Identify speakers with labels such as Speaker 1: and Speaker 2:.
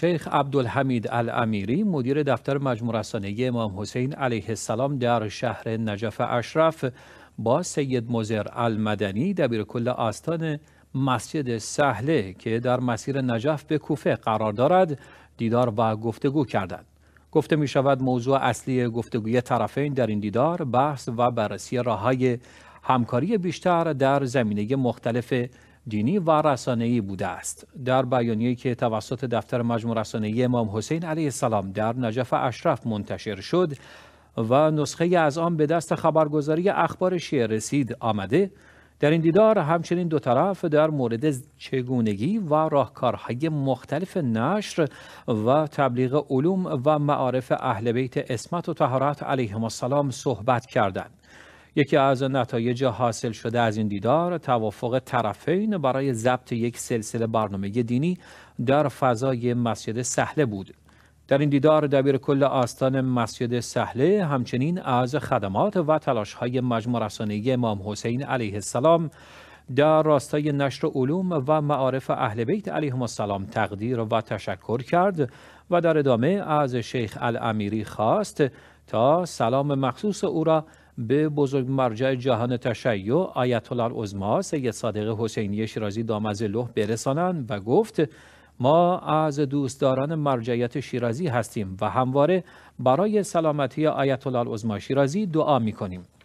Speaker 1: شیخ عبدالحمید الامیری مدیر دفتر مجموع رسانه امام حسین علیه السلام در شهر نجف اشرف با سید مزر المدنی دبیر کل آستان مسجد سهله که در مسیر نجف به کوفه قرار دارد دیدار و گفتگو کردند. گفته می شود موضوع اصلی گفتگوی طرفین در این دیدار بحث و بررسی راههای همکاری بیشتر در زمینه مختلف دینی و رسانه‌ای بوده است در بیانیه‌ای که توسط دفتر مجموع رسانه‌ای امام حسین علیه السلام در نجف اشرف منتشر شد و نسخه از آن به دست خبرگزاری اخبار شیعه رسید آمده در این دیدار همچنین دو طرف در مورد چگونگی و راهکارهای مختلف نشر و تبلیغ علوم و معارف اهل بیت اسمت و طهارت علیهم السلام صحبت کردند یکی از نتایج حاصل شده از این دیدار توافق طرفین برای ضبط یک سلسله برنامه دینی در فضای مسجد سهله بود در این دیدار دبیر کل آستان مسجد سهله همچنین از خدمات و تلاش های مجموع رسانه امام حسین علیه السلام در راستای نشر علوم و معارف اهل بیت علیهم السلام تقدیر و تشکر کرد و در ادامه از شیخ الامیری خواست تا سلام مخصوص او را به بزرگ مرجع جهان تشیع آیت الله عظما سید صادق حسینی شیرازی لوح برسانند و گفت ما از دوستداران مرجعیت شیرازی هستیم و همواره برای سلامتی آیت الله عظما شیرازی دعا می کنیم